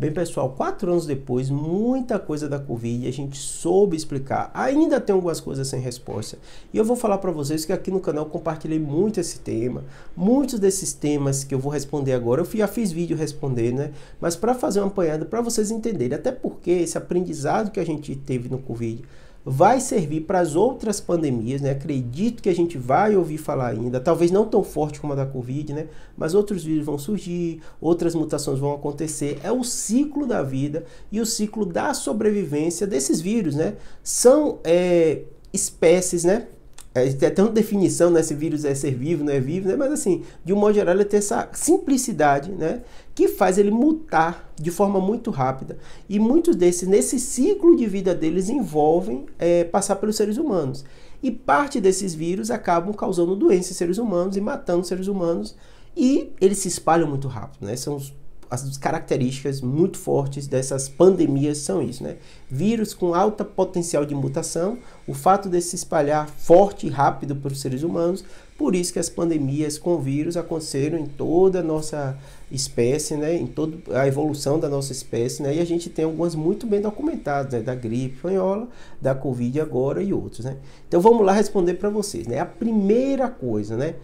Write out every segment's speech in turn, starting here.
Bem, pessoal, quatro anos depois, muita coisa da Covid a gente soube explicar. Ainda tem algumas coisas sem resposta. E eu vou falar para vocês que aqui no canal compartilhei muito esse tema. Muitos desses temas que eu vou responder agora, eu já fiz vídeo respondendo, né? Mas para fazer uma apanhada para vocês entenderem, até porque esse aprendizado que a gente teve no Covid vai servir para as outras pandemias, né? Acredito que a gente vai ouvir falar ainda, talvez não tão forte como a da Covid, né? Mas outros vírus vão surgir, outras mutações vão acontecer. É o ciclo da vida e o ciclo da sobrevivência desses vírus, né? São é, espécies, né? a é, gente tem até uma definição, né, vírus é ser vivo, não é vivo, né, mas assim, de um modo geral ele tem essa simplicidade, né, que faz ele mutar de forma muito rápida. E muitos desses, nesse ciclo de vida deles, envolvem é, passar pelos seres humanos. E parte desses vírus acabam causando doenças em seres humanos e matando seres humanos, e eles se espalham muito rápido, né, são as características muito fortes dessas pandemias são isso, né? Vírus com alto potencial de mutação, o fato de se espalhar forte e rápido para os seres humanos, por isso que as pandemias com vírus aconteceram em toda a nossa espécie, né? Em toda a evolução da nossa espécie, né? E a gente tem algumas muito bem documentadas, né? Da gripe espanhola, da Covid agora e outros, né? Então vamos lá responder para vocês, né? A primeira coisa, né?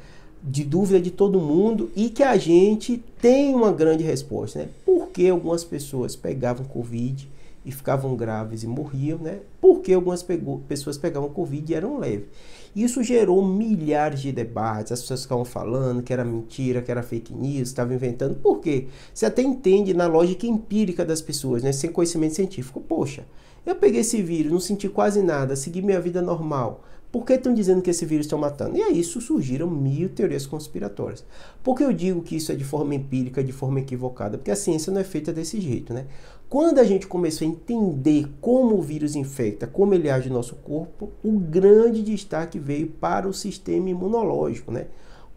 de dúvida de todo mundo e que a gente tem uma grande resposta, né? Por que algumas pessoas pegavam Covid e ficavam graves e morriam, né? Por que algumas pegou, pessoas pegavam Covid e eram leves? Isso gerou milhares de debates, as pessoas ficavam falando que era mentira, que era fake news, estavam inventando. Por quê? Você até entende na lógica empírica das pessoas, né? Sem conhecimento científico. Poxa, eu peguei esse vírus, não senti quase nada, segui minha vida normal. Por que estão dizendo que esse vírus está matando? E aí, isso surgiram mil teorias conspiratórias. Por que eu digo que isso é de forma empírica, de forma equivocada? Porque a ciência não é feita desse jeito, né? Quando a gente começou a entender como o vírus infecta, como ele age no nosso corpo, o grande destaque veio para o sistema imunológico, né?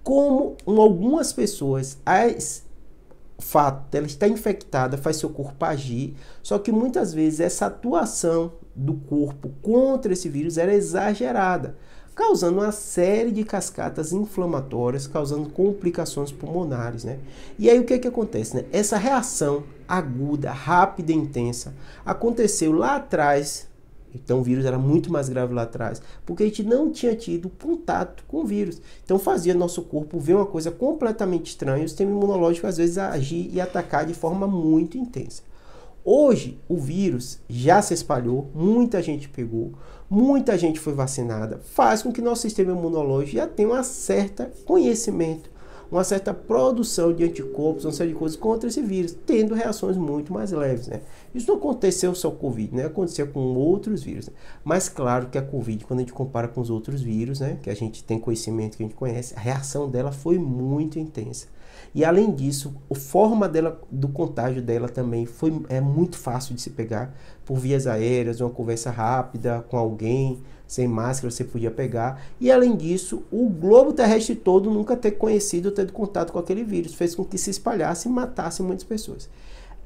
Como algumas pessoas, as fato dela estar infectada faz seu corpo agir, só que muitas vezes essa atuação do corpo contra esse vírus era exagerada, causando uma série de cascatas inflamatórias, causando complicações pulmonares, né? E aí o que é que acontece, né? Essa reação aguda, rápida e intensa aconteceu lá atrás então o vírus era muito mais grave lá atrás, porque a gente não tinha tido contato com o vírus. Então fazia nosso corpo ver uma coisa completamente estranha, o sistema imunológico às vezes agir e atacar de forma muito intensa. Hoje o vírus já se espalhou, muita gente pegou, muita gente foi vacinada, faz com que nosso sistema imunológico já tenha um certo conhecimento uma certa produção de anticorpos, uma série de coisas contra esse vírus, tendo reações muito mais leves. Né? Isso não aconteceu só com o Covid, né? aconteceu com outros vírus. Né? Mas claro que a Covid, quando a gente compara com os outros vírus, né? que a gente tem conhecimento, que a gente conhece, a reação dela foi muito intensa. E além disso, a forma dela, do contágio dela também foi, é muito fácil de se pegar por vias aéreas, uma conversa rápida com alguém, sem máscara você podia pegar. E além disso, o globo terrestre todo nunca ter conhecido, ter contato com aquele vírus, fez com que se espalhasse e matasse muitas pessoas.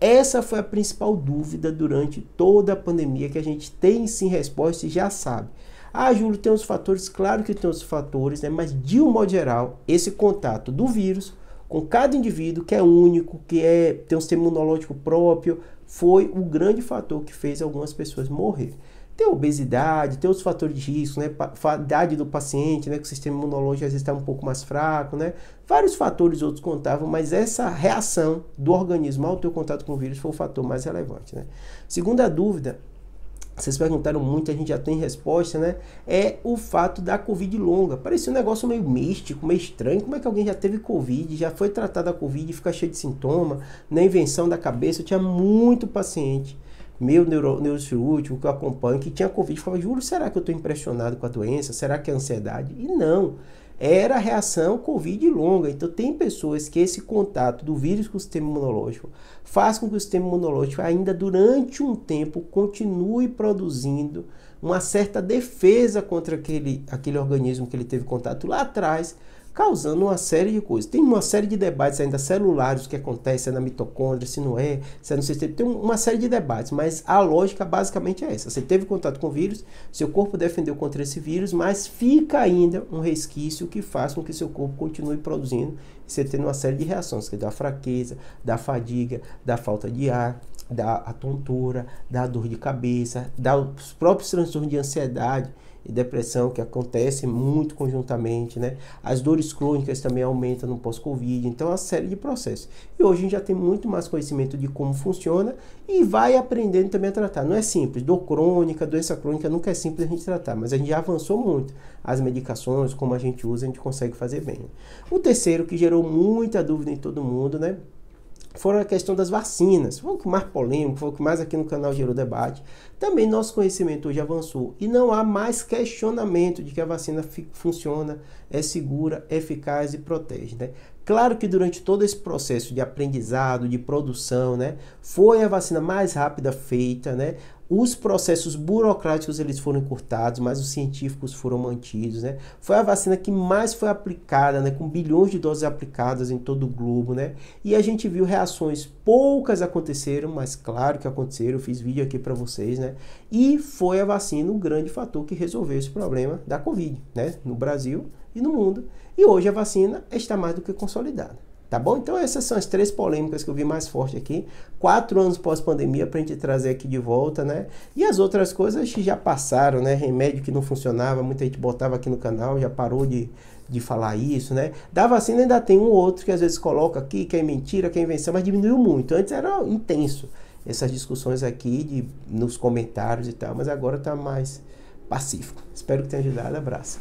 Essa foi a principal dúvida durante toda a pandemia que a gente tem sim resposta e já sabe. Ah, Júlio, tem os fatores? Claro que tem os fatores, né? mas de um modo geral, esse contato do vírus com cada indivíduo que é único, que é, tem um sistema imunológico próprio, foi o grande fator que fez algumas pessoas morrer. Tem obesidade, tem outros fatores de risco, né? A idade do paciente, né? Que o sistema imunológico às vezes está um pouco mais fraco, né? Vários fatores outros contavam, mas essa reação do organismo ao teu contato com o vírus foi o fator mais relevante, né? Segunda dúvida, vocês perguntaram muito, a gente já tem resposta, né? É o fato da Covid longa. Parecia um negócio meio místico, meio estranho. Como é que alguém já teve Covid, já foi tratado a Covid e fica cheio de sintoma, na invenção da cabeça? Eu tinha muito paciente, meu neuro, neurocirúrgico que eu acompanho, que tinha Covid. Eu falava, juro, será que eu estou impressionado com a doença? Será que é ansiedade? E não era a reação Covid longa. Então, tem pessoas que esse contato do vírus com o sistema imunológico faz com que o sistema imunológico, ainda durante um tempo, continue produzindo uma certa defesa contra aquele, aquele organismo que ele teve contato lá atrás, causando uma série de coisas. Tem uma série de debates ainda celulares, o que acontece, se é na mitocôndria, se não é, se é no sistema. Tem uma série de debates, mas a lógica basicamente é essa. Você teve contato com o vírus, seu corpo defendeu contra esse vírus, mas fica ainda um resquício que faz com que seu corpo continue produzindo e você tendo uma série de reações, que dá da fraqueza, da fadiga, da falta de ar, da tontura, da dor de cabeça, dá os próprios transtornos de ansiedade e depressão que acontece muito conjuntamente, né? As dores crônicas também aumentam no pós-Covid, então uma série de processos. E hoje a gente já tem muito mais conhecimento de como funciona e vai aprendendo também a tratar. Não é simples, dor crônica, doença crônica nunca é simples a gente tratar, mas a gente já avançou muito. As medicações, como a gente usa, a gente consegue fazer bem. O terceiro que gerou muita dúvida em todo mundo, né? foram a questão das vacinas, foi o que mais polêmico, foi o que mais aqui no canal gerou debate. Também nosso conhecimento hoje avançou e não há mais questionamento de que a vacina funciona, é segura, eficaz e protege, né? Claro que durante todo esse processo de aprendizado, de produção, né, foi a vacina mais rápida feita, né? Os processos burocráticos eles foram encurtados, mas os científicos foram mantidos, né? Foi a vacina que mais foi aplicada, né? Com bilhões de doses aplicadas em todo o globo, né? E a gente viu reações, poucas aconteceram, mas claro que aconteceram. Eu fiz vídeo aqui para vocês, né? E foi a vacina o grande fator que resolveu esse problema da Covid, né? No Brasil e no mundo. E hoje a vacina está mais do que consolidada. Tá bom? Então essas são as três polêmicas que eu vi mais forte aqui. Quatro anos pós-pandemia para a gente trazer aqui de volta, né? E as outras coisas que já passaram, né? Remédio que não funcionava, muita gente botava aqui no canal, já parou de, de falar isso, né? Da vacina ainda tem um outro que às vezes coloca aqui, que é mentira, que é invenção, mas diminuiu muito. Antes era intenso essas discussões aqui de, nos comentários e tal, mas agora está mais pacífico. Espero que tenha ajudado. Abraço.